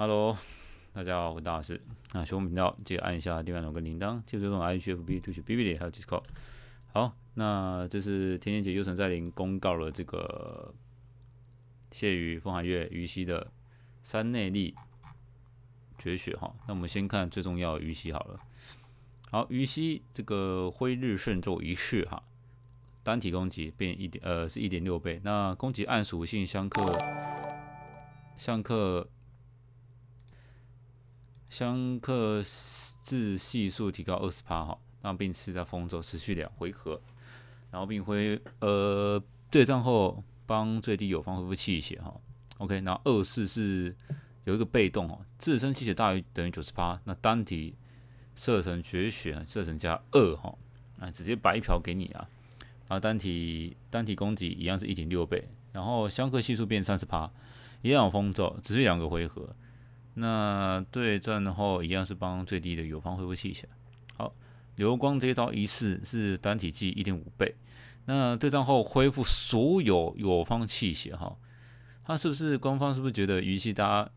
Hello，大家好，我是大师那学风频道记得按一下订阅龙跟铃铛，进入这种 HFB、t w i t h b b 还有 Discord。好，那这是天天姐邱神在林公告了这个谢雨、风寒月、于西的三内力绝学哈。那我们先看最重要的于西好了。好，于西这个辉日圣咒仪式哈，单体攻击变一点呃是一点六倍，那攻击按属性相克相克。相克自系数提高二十趴哈，让病士在风中持续两回合，然后并恢呃对战后帮最低友方恢复气血哈。OK，那二四是有一个被动哦，自身气血大于等于九十八，那单体射程绝血射程加二哈，啊直接白嫖给你啊，然后单体单体攻击一样是一点六倍，然后相克系数变三十趴，一样封咒只是两个回合。那对战的话，一样是帮最低的友方恢复气血。好，流光这招一式是单体技一点五倍，那对战后恢复所有友方气血哈。他是不是官方是不是觉得鱼系大家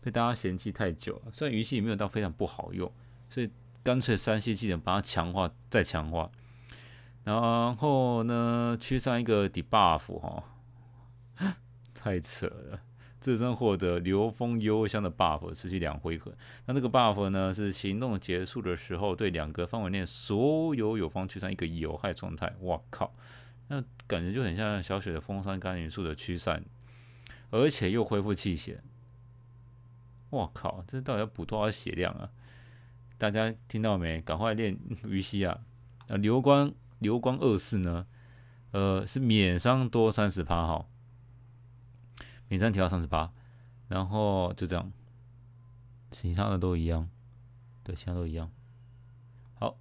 被大家嫌弃太久了？虽然鱼系也没有到非常不好用，所以干脆三系技能把它强化再强化。然后呢，驱上一个 debuff 哈，太扯了。自身获得流风幽香的 buff，持续两回合。那这个 buff 呢，是行动结束的时候，对两个范围内所有友方驱散一个有害状态。我靠，那感觉就很像小雪的风山干元素的驱散，而且又恢复气血。我靠，这到底要补多少血量啊？大家听到没？赶快练鱼姬啊！那流光流光二世呢？呃，是免伤多三十八毫。每三提到三十八，然后就这样，其他的都一样，对，其他都一样。好，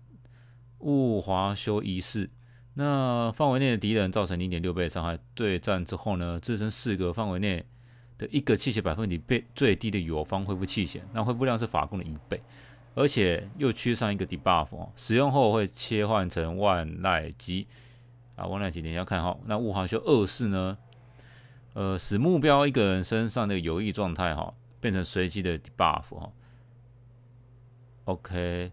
物华修一世，那范围内的敌人造成零点六倍伤害，对战之后呢，自身四个范围内的一个气血百分比被最低的友方恢复气血，那恢复量是法攻的一倍，而且又缺上一个 debuff，使用后会切换成万籁机啊，万籁机等一下看哈。那物华修二世呢？呃，使目标一个人身上的游弋状态哈，变成随机的 debuff 哈。OK，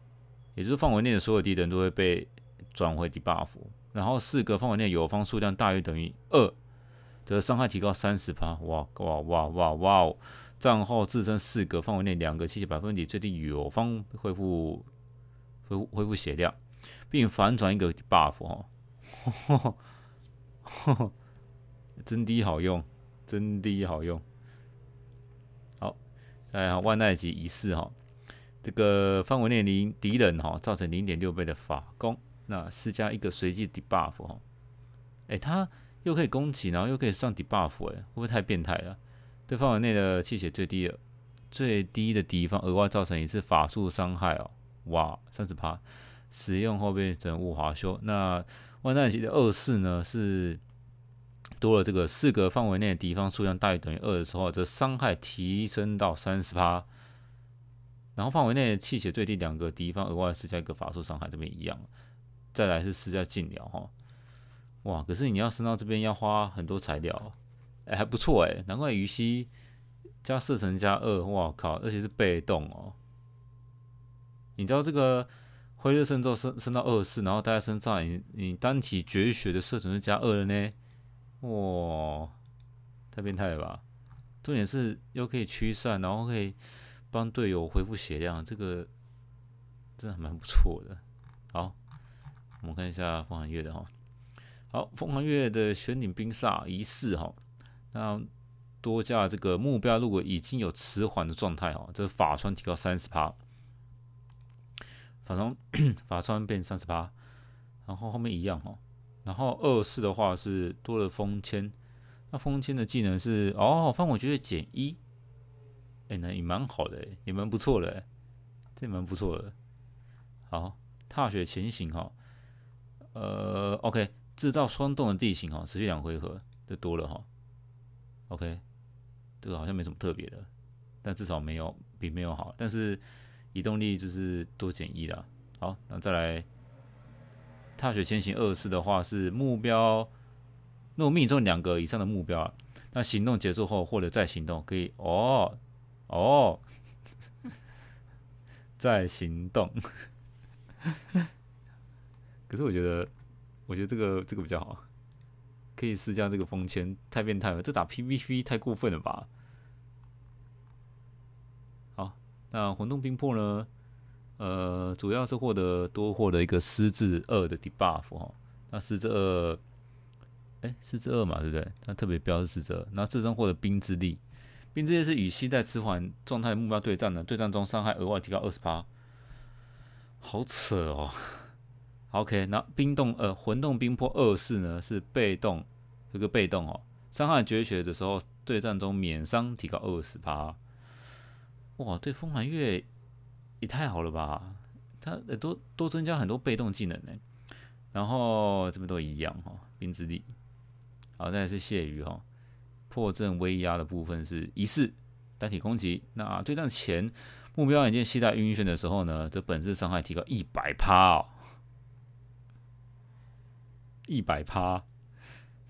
也就是范围内的所有敌人都会被转回 debuff。然后，四格范围内友方数量大于等于二，则伤害提高三十%。哇哇哇哇哇！战后自身四格范围内两个七七百分比最低友方恢复恢复恢复血量，并反转一个 buff 哈。真滴好用。真的好用，好，哎，万代吉一式哈，这个范围内零敌人哈，造成零点六倍的法攻，那施加一个随机 debuff 哈，哎，他又可以攻击，然后又可以上 debuff，哎，会不会太变态了？对，范围内的气血最低的最低的敌方额外造成一次法术伤害哦，哇，三十趴，使用后变成物华修，那万代吉的二式呢是？多了这个四个范围内敌方数量大于等于二的时候，这伤害提升到三十%。然后范围内气血最低两个敌方额外施加一个法术伤害，这边一样。再来是施加禁疗哈。哇，可是你要升到这边要花很多材料，哎还不错哎，难怪虞姬加射程加二，哇靠，而且是被动哦。你知道这个辉日圣咒升升到二十四，然后大家升上你你单体绝学的射程是加二了呢。哇，太变态了吧！重点是又可以驱散，然后可以帮队友恢复血量，这个真的蛮不错的。好，我们看一下凤凰月的哈。好，凤凰月的玄顶冰煞仪式哈，那多加这个目标如果已经有迟缓的状态哦，这法穿提高三十趴，反正法穿变三十趴，然后后面一样哦。然后二四的话是多了风签，那风签的技能是哦，反正我觉得减一，哎，那也蛮好的，也蛮不错的，这蛮不错的。好，踏雪前行哈，呃，OK，制造霜冻的地形哈，持续两回合就多了哈。OK，这个好像没什么特别的，但至少没有比没有好，但是移动力就是多减一啦。好，那再来。踏雪前行二次的话是目标，那我命中两个以上的目标。那行动结束后或者再行动可以哦哦，在行动。可是我觉得，我觉得这个这个比较好，可以施加这个封签，太变态了！这打 PVP 太过分了吧？好，那魂动冰魄呢？呃，主要是获得多获得一个狮子二的 debuff 哈，那狮子二，哎，狮子二嘛，对不对？它特别标志失智，那自身获得冰之力，冰之力是与携带痴环状态目标对战的，对战中伤害额外提高二十趴，好扯哦。OK，那冰冻呃魂动冰魄二式呢是被动，有个被动哦，伤害绝学的时候，对战中免伤提高二十趴，哇，对风寒月。也太好了吧！他多多增加很多被动技能呢。然后这边都一样哈，冰之力。好，再来是谢雨哈。破阵威压的部分是一次单体攻击。那对战前目标已经系在晕眩的时候呢，这本质伤害提高一百趴哦，一百趴。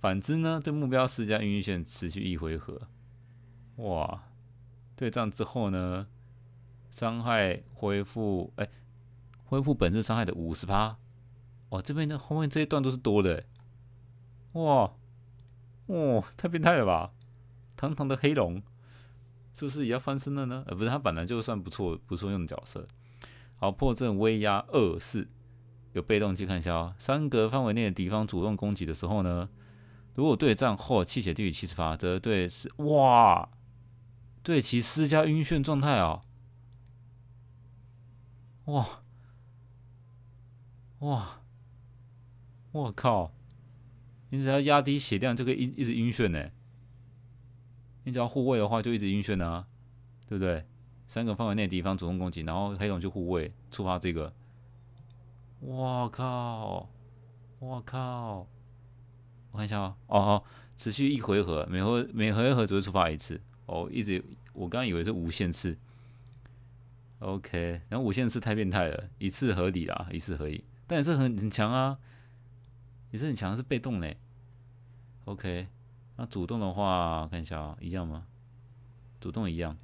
反之呢，对目标施加晕眩持续一回合。哇，对战之后呢？伤害恢复，哎，恢复本质伤害的五十%。哦，这边的后面这一段都是多的，哇，哇，太变态了吧！堂堂的黑龙，是不是也要翻身了呢？呃，不是，他本来就算不错，不错用的角色。好，破阵威压二四，有被动，去看一下哦。三格范围内的敌方主动攻击的时候呢，如果对战后气血低于七十则对是哇，对其施加晕眩状态啊。哇哇！我靠！你只要压低血量，就可以一一直晕眩呢。你只要护卫的话，就一直晕眩啊，对不对？三个范围内敌方主动攻击，然后黑龙就护卫触发这个。我靠！我靠！我看一下啊，哦哦，持续一回合，每回每回合只会触发一次哦，一直我刚刚以为是无限次。OK，然后无限次太变态了，一次合理啦，一次合理，但也是很很强啊，也是很强，是被动嘞。OK，那主动的话看一下，啊，一样吗？主动一样，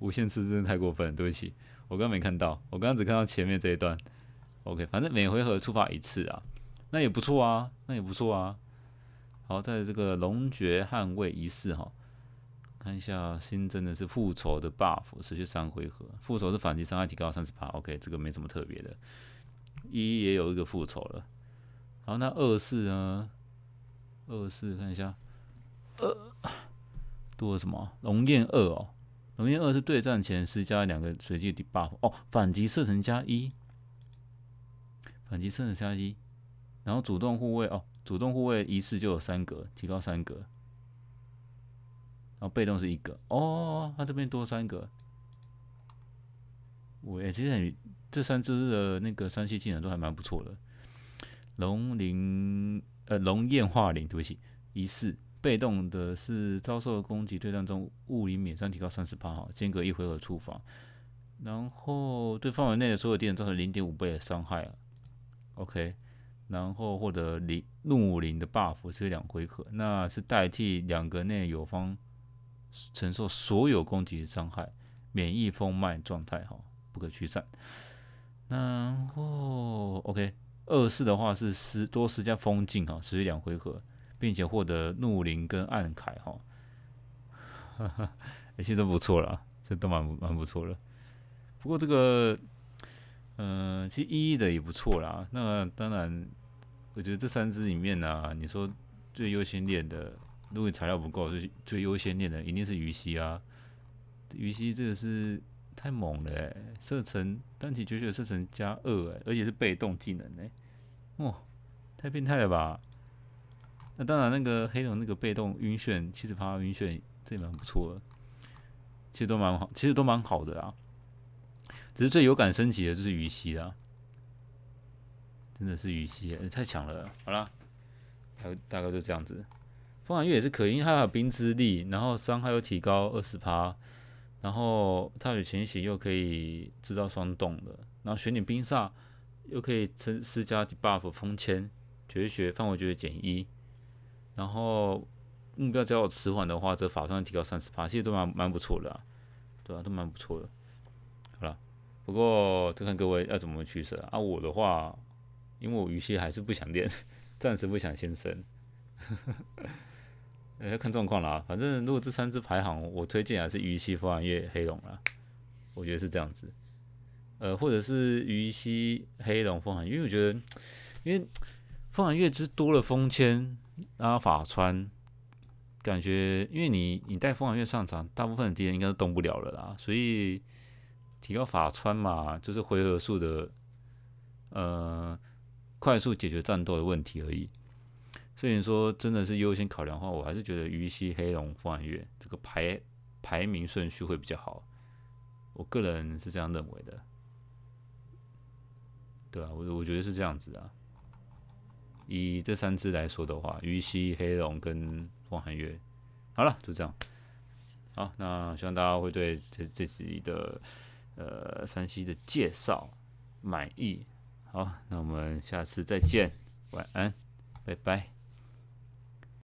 无限次真的太过分，对不起，我刚刚没看到，我刚刚只看到前面这一段。OK，反正每回合触发一次啊，那也不错啊，那也不错啊。好，在这个龙爵捍卫仪式哈。看一下新增的是复仇的 buff，失去三回合。复仇是反击伤害提高三十八。OK，这个没什么特别的。一也有一个复仇了。好，那二四呢？二四看一下二，多了什么？龙焰二哦，龙焰二是对战前施加两个随机的 buff 哦，反击射程加一，反击射程加一，然后主动护卫哦，主动护卫一次就有三格，提高三格。然后被动是一个哦，他这边多三个，我其实很这三只的那个三系技能都还蛮不错的。龙鳞呃龙焰化鳞，对不起，一四。被动的是遭受攻击对战中物理免伤提高三十八毫，间隔一回合触发，然后对范围内的所有敌人造成零点五倍的伤害。OK，然后获得零怒鳞的 buff 是两回合，那是代替两个内友方。承受所有攻击伤害，免疫风脉状态哈，不可驱散。然后，OK，二世的话是施多施加封禁哈，持续两回合，并且获得怒灵跟暗铠哈。哈，其实都不错了，这都蛮蛮不错了。不过这个，嗯，其实一一的也不错啦。那当然，我觉得这三只里面呢，你说最优先练的。如果你材料不够，最最优先练的一定是鱼溪啊！鱼溪这个是太猛了，射程单体绝学射程加二，哎，而且是被动技能嘞，哇，太变态了吧！那当然，那个黑龙那个被动晕眩，七十趴晕眩，这也蛮不错的，其实都蛮好，其实都蛮好的啊。只是最有感升级的就是鱼溪啦，真的是溪、姬太强了。好还大大概就这样子。风寒月也是可因他有冰之力，然后伤害又提高二十趴，然后踏雪前行又可以制造霜冻的，然后玄女冰煞又可以施施加 D e buff 风牵绝学范围绝学减一，然后目标只要迟缓的话，则法伤提高三十趴，其实都蛮蛮不错的，对啊，都蛮不错的，好了，不过就看各位要怎么取舍啊。我的话，因为我鱼蟹还是不想练，暂时不想先升。要看状况啦，反正如果这三支排行，我推荐还是鱼溪、风寒月、黑龙啦，我觉得是这样子。呃，或者是鱼溪、黑龙、风寒，因为我觉得，因为风寒月之多了风签，阿法川，感觉因为你你带风寒月上场，大部分的敌人应该都动不了了啦，所以提高法穿嘛，就是回合数的呃快速解决战斗的问题而已。所以说，真的是优先考量的话，我还是觉得渝西、黑龙、凤寒月这个排排名顺序会比较好。我个人是这样认为的。对啊，我我觉得是这样子啊。以这三只来说的话，渝西、黑龙跟凤寒月，好了，就这样。好，那希望大家会对这这期的呃山西的介绍满意。好，那我们下次再见，晚安，拜拜。